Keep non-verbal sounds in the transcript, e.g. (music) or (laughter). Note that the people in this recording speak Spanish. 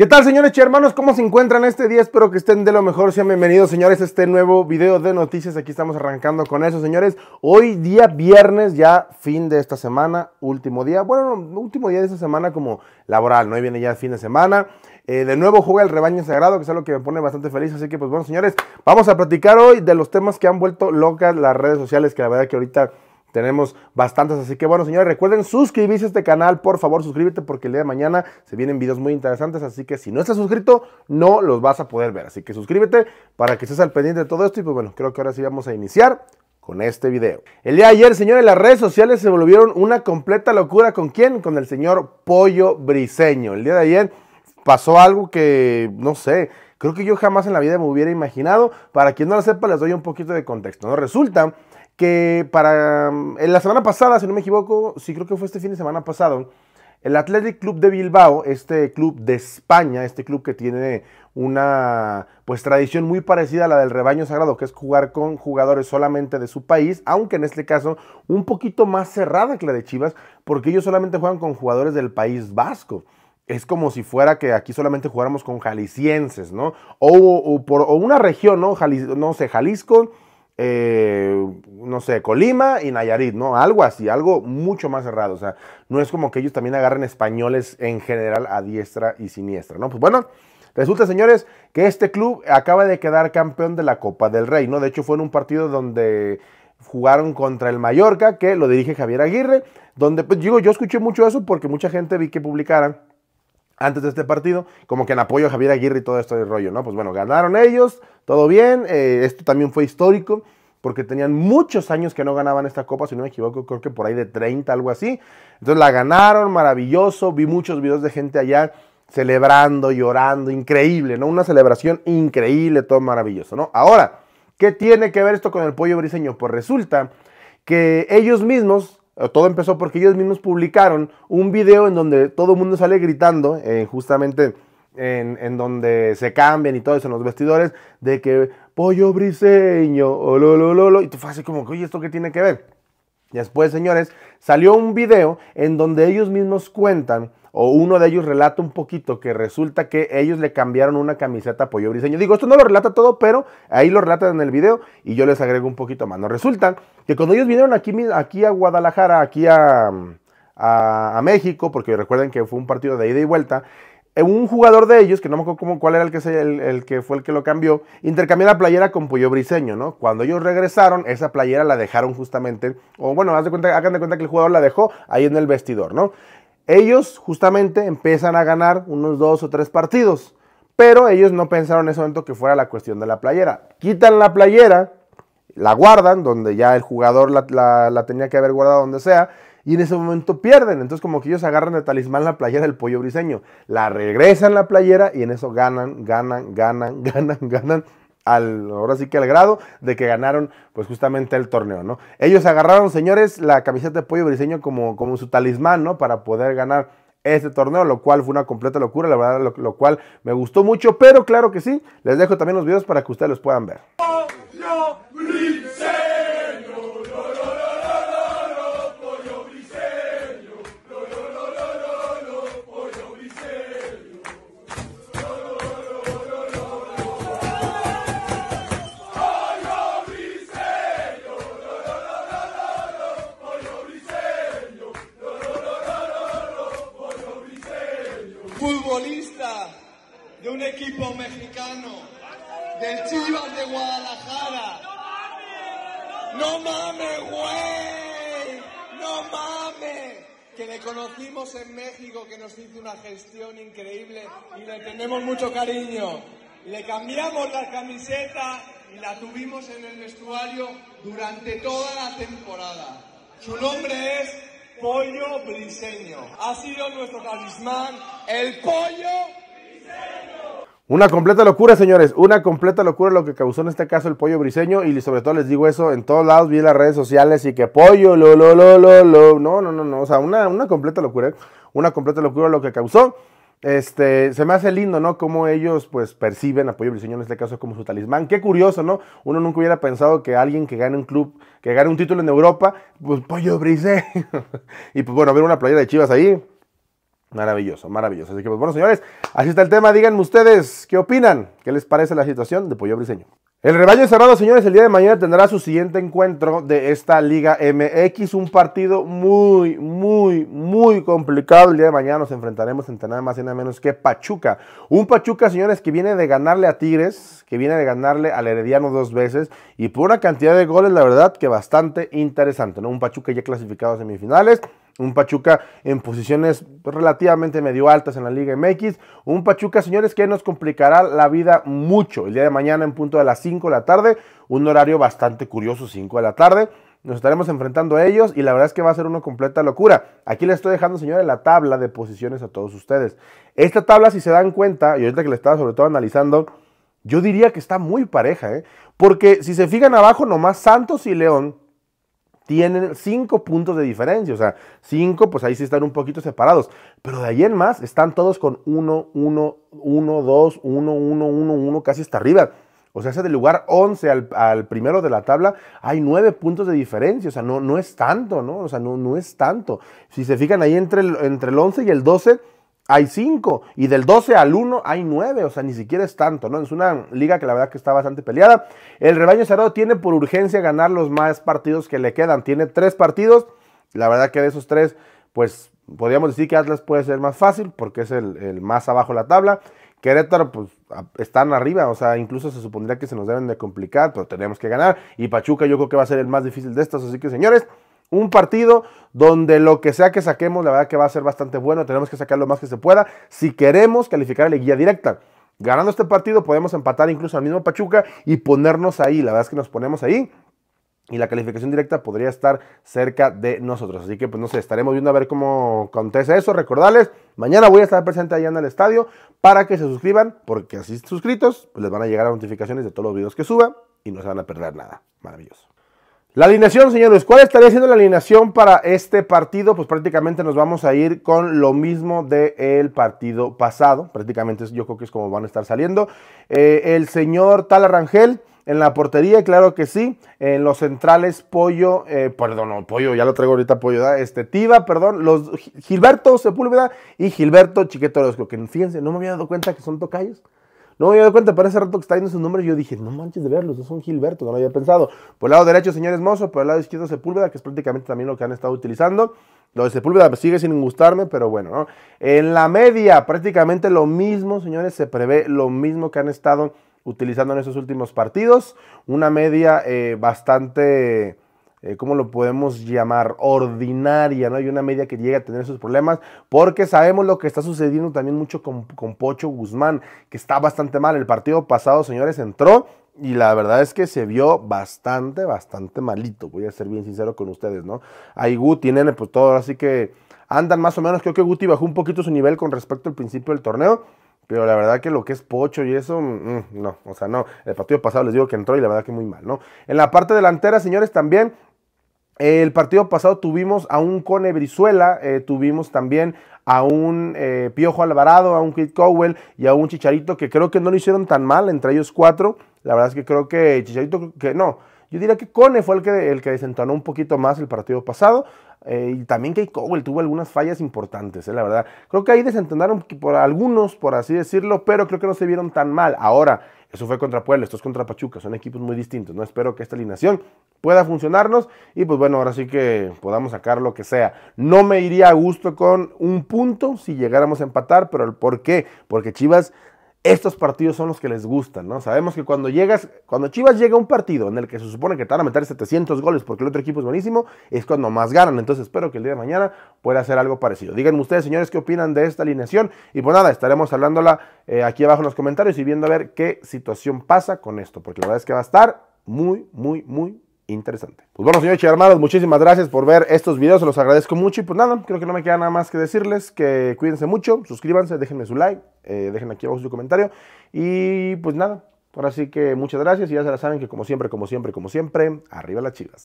¿Qué tal señores y hermanos? ¿Cómo se encuentran este día? Espero que estén de lo mejor. Sean bienvenidos señores a este nuevo video de noticias. Aquí estamos arrancando con eso señores. Hoy día viernes, ya fin de esta semana, último día. Bueno, último día de esta semana como laboral, ¿no? Ahí viene ya fin de semana. Eh, de nuevo juega el rebaño sagrado, que es algo que me pone bastante feliz. Así que pues bueno señores, vamos a platicar hoy de los temas que han vuelto locas las redes sociales, que la verdad que ahorita tenemos bastantes, así que bueno, señores, recuerden suscribirse a este canal, por favor, suscríbete porque el día de mañana se vienen videos muy interesantes, así que si no estás suscrito, no los vas a poder ver. Así que suscríbete para que estés al pendiente de todo esto y pues bueno, creo que ahora sí vamos a iniciar con este video. El día de ayer, señores, las redes sociales se volvieron una completa locura. ¿Con quién? Con el señor Pollo Briseño. El día de ayer pasó algo que, no sé, creo que yo jamás en la vida me hubiera imaginado. Para quien no lo sepa, les doy un poquito de contexto. ¿no? Resulta que para mm, en la semana pasada, si no me equivoco, sí creo que fue este fin de semana pasado, el Athletic Club de Bilbao, este club de España, este club que tiene una pues tradición muy parecida a la del rebaño sagrado, que es jugar con jugadores solamente de su país, aunque en este caso un poquito más cerrada que la de Chivas, porque ellos solamente juegan con jugadores del País Vasco es como si fuera que aquí solamente jugáramos con jaliscienses, ¿no? O, por, una región, ¿no? no sé, Jalisco, eh, no sé, Colima y Nayarit, ¿no? Algo así, algo mucho más cerrado. O sea, no es como que ellos también agarren españoles en general a diestra y siniestra, ¿no? Pues bueno, Resulta, señores, que este club acaba de quedar campeón de la Copa del Rey, ¿no? De hecho, fue en un partido donde jugaron contra el Mallorca, que lo dirige Javier Aguirre, donde, pues digo, yo escuché mucho eso porque mucha gente vi que publicaran antes de este partido, como que en apoyo a Javier Aguirre y todo esto de rollo, ¿no? Pues bueno, ganaron ellos, todo bien, eh, esto también fue histórico, porque tenían muchos años que no ganaban esta copa, si no me equivoco, creo que por ahí de 30, algo así. Entonces la ganaron, maravilloso, vi muchos videos de gente allá celebrando, llorando, increíble, ¿no? Una celebración increíble, todo maravilloso, ¿no? Ahora, ¿qué tiene que ver esto con el pollo briseño? Pues resulta que ellos mismos eh, todo empezó porque ellos mismos publicaron un video en donde todo el mundo sale gritando, eh, justamente en, en, donde se cambian y todo eso en los vestidores, de que pollo briseño, ololololo, y tú fue como que, oye, ¿esto qué tiene que ver? Después, señores, salió un video en donde ellos mismos cuentan o uno de ellos relata un poquito que resulta que ellos le cambiaron una camiseta a Pollo Briseño. Digo, esto no lo relata todo, pero ahí lo relatan en el video y yo les agrego un poquito más. Nos resulta que cuando ellos vinieron aquí, aquí a Guadalajara, aquí a, a, a México, porque recuerden que fue un partido de ida y vuelta, eh, un jugador de ellos, que no me acuerdo cuál era el que, fue el que lo cambió, intercambió la playera con Puyo Briseño, Cuando ellos regresaron, esa playera la dejaron justamente, o bueno, haz de cuenta, hagan de cuenta que el jugador la dejó ahí en el vestidor, ¿no? Ellos justamente empiezan a ganar unos dos o tres partidos, pero ellos no pensaron en ese momento que fuera la cuestión de la playera. Quitan la playera, la guardan, donde ya el jugador la tenía que haber guardado donde sea, y en ese momento pierden. Entonces, como que ellos agarran el talismán la playera del pollo briseño. La regresan la playera y en eso ganan, ganan, ganan, (laughs) ganan, ganan. Al, ahora sí que al grado de que ganaron pues justamente el torneo, ¿no? Ellos agarraron, señores, la camiseta de pollo briseño como, como su talismán, ¿no? Para poder ganar este torneo, lo cual fue una completa locura, la verdad, lo, cual me gustó mucho, pero claro que sí, les dejo también los videos para que ustedes los puedan ver. de un equipo mexicano, del Chivas de Guadalajara. No mames, güey, no mames. Que le conocimos en México, que nos hizo una gestión increíble y le tenemos mucho cariño. Le cambiamos la camiseta y la tuvimos en el vestuario durante toda la temporada. Su nombre es Pollo Briseño. Ha sido nuestro talismán, el Pollo una completa locura, señores. Una completa locura lo que causó en este caso el pollo briseño. Y sobre todo les digo eso en todos lados. Vi en las redes sociales y que pollo, lo, lo, lo, lo, No, no, no, no. O sea, una, completa locura. ¿eh? Una completa locura lo que causó. Este, se me hace lindo, ¿no? Como ellos, pues, perciben a Pollo Briseño en este caso como su talismán. Qué curioso, ¿no? Uno nunca hubiera pensado que alguien que gane un club, que gane un título en Europa, pues, Pollo Briseño. (laughs) y, pues, bueno, ver una playera de chivas ahí, Maravilloso, maravilloso. Así que, pues, bueno, señores, así está el tema. Díganme ustedes qué opinan, qué les parece la situación de Pollo Briseño. El rebaño cerrado, señores, el día de mañana tendrá su siguiente encuentro de esta Liga MX. Un partido muy, muy, muy complicado. El día de mañana nos enfrentaremos entre nada más y nada menos que Pachuca. Un Pachuca, señores, que viene de ganarle a Tigres, que viene de ganarle al Herediano dos veces y por una cantidad de goles, la verdad, que bastante interesante. ¿no? Un Pachuca ya clasificado a semifinales. Un Pachuca en posiciones relativamente medio altas en la Liga MX. Un Pachuca, señores, que nos complicará la vida mucho. El día de mañana en punto de las 5 de la tarde. Un horario bastante curioso, 5 de la tarde. Nos estaremos enfrentando a ellos y la verdad es que va a ser una completa locura. Aquí les estoy dejando, señores, la tabla de posiciones a todos ustedes. Esta tabla, si se dan cuenta, y ahorita que la estaba sobre todo analizando, yo diría que está muy pareja, ¿eh? Porque si se fijan abajo, nomás Santos y León tienen 5 puntos de diferencia. O sea, 5, pues ahí sí están un poquito separados. Pero de ahí en más están todos con 1, 1, 1, 2, 1, 1, 1, 1, casi hasta arriba. O sea, ese del lugar 11 al, primero de la tabla, hay 9 puntos de diferencia. O sea, no, no es tanto, ¿no? O sea, no, no es tanto. Si se fijan ahí entre entre el 11 y el 12 hay cinco. Y del 12 al 1 hay nueve. O sea, ni siquiera es tanto, ¿no? Es una liga que la verdad que está bastante peleada. El rebaño cerrado tiene por urgencia ganar los más partidos que le quedan. Tiene tres partidos. La verdad que de esos tres, pues podríamos decir que Atlas puede ser más fácil porque es el, más abajo de la tabla. Querétaro, pues están arriba, o sea, incluso se supondría que se nos deben de complicar, pero tenemos que ganar. Y Pachuca, yo creo que va a ser el más difícil de estos, así que señores, un partido donde lo que sea que saquemos, la verdad que va a ser bastante bueno. Tenemos que sacar lo más que se pueda si queremos calificar a la guía directa. Ganando este partido podemos empatar incluso al mismo Pachuca y ponernos ahí. La verdad es que nos ponemos ahí y la calificación directa podría estar cerca de nosotros. Así que pues no sé, estaremos viendo a ver cómo acontece eso. Recordarles, mañana voy a estar presente allá en el estadio para que se suscriban, porque así suscritos pues, les van a llegar notificaciones de todos los videos que suba y no se van a perder nada. Maravilloso. La alineación, señores, ¿cuál estaría siendo la alineación para este partido? Pues prácticamente nos vamos a ir con lo mismo del partido pasado. Prácticamente yo creo que es como van a estar saliendo. Eh, el señor Tal Rangel. En la portería, claro que sí. En los centrales, Pollo, eh, perdón, no, Pollo, ya lo traigo ahorita, Pollo, este, Tiva, perdón, los Gilberto Sepúlveda y Gilberto Chiquetorosco, que fíjense, no me había dado cuenta que son tocayos. No, había dado cuenta, para ese rato que está en sus nombres, yo dije, no manches de verlos, esos son Gilberto, no lo había pensado. Por el lado derecho, señores Mozo, por el lado izquierdo, Sepúlveda, que es prácticamente también lo que han estado utilizando. Lo de Sepúlveda sigue sin gustarme, pero bueno, ¿no? En la media, prácticamente lo mismo, señores, se prevé lo mismo que han estado utilizando en esos últimos partidos. Una media eh, bastante eh, ¿cómo lo podemos llamar? Ordinaria, ¿no? Hay una media que llega a tener esos problemas, porque sabemos lo que está sucediendo también mucho con, Pocho Guzmán, que está bastante mal. El partido pasado, señores, entró y la verdad es que se vio bastante, bastante malito. Voy a ser bien sincero con ustedes, ¿no? Guti, Nene, pues todo, así que andan más o menos. Creo que Guti bajó un poquito su nivel con respecto al principio del torneo. Pero la verdad que lo que es Pocho y eso, mm, mm, no, o sea, no. El partido pasado les digo que entró y la verdad que muy mal, ¿no? En la parte delantera, señores, también el partido pasado tuvimos a un Cone Brizuela, eh, tuvimos también a un eh, Piojo Alvarado, a un Kit Cowell y a un Chicharito que creo que no lo hicieron tan mal entre ellos cuatro. La verdad es que creo que Chicharito, que no, yo diría que Cone fue el que, el que desentonó un poquito más el partido pasado. Eh, y también Kate Cowell tuvo algunas fallas importantes, la verdad. Creo que ahí desentonaron por algunos, por así decirlo, pero creo que no se vieron tan mal. Ahora, eso fue contra Puebla, esto es contra Pachuca, son equipos muy distintos, ¿no? Espero que esta alineación pueda funcionarnos y pues bueno, ahora sí que podamos sacar lo que sea. No me iría a gusto con un punto si llegáramos a empatar, pero ¿por qué? Porque Chivas estos partidos son los que les gustan, ¿no? Sabemos que cuando llegas, cuando Chivas llega a un partido en el que se supone que te van a meter 700 goles porque el otro equipo es buenísimo, es cuando más ganan. Entonces espero que el día de mañana pueda hacer algo parecido. Díganme ustedes, señores, qué opinan de esta alineación. Y pues nada, estaremos hablándola eh, aquí abajo en los comentarios y viendo a ver qué situación pasa con esto, porque la verdad es que va a estar muy, muy, muy interesante. Pues bueno, señores y hermanos, muchísimas gracias por ver estos videos, se los agradezco mucho. Y pues nada, creo que no me queda nada más que decirles que cuídense mucho, suscríbanse, déjenme su like, eh, dejen aquí abajo su comentario. Y pues nada, ahora sí que muchas gracias y ya se la saben que como siempre, como siempre, como siempre, arriba las chivas.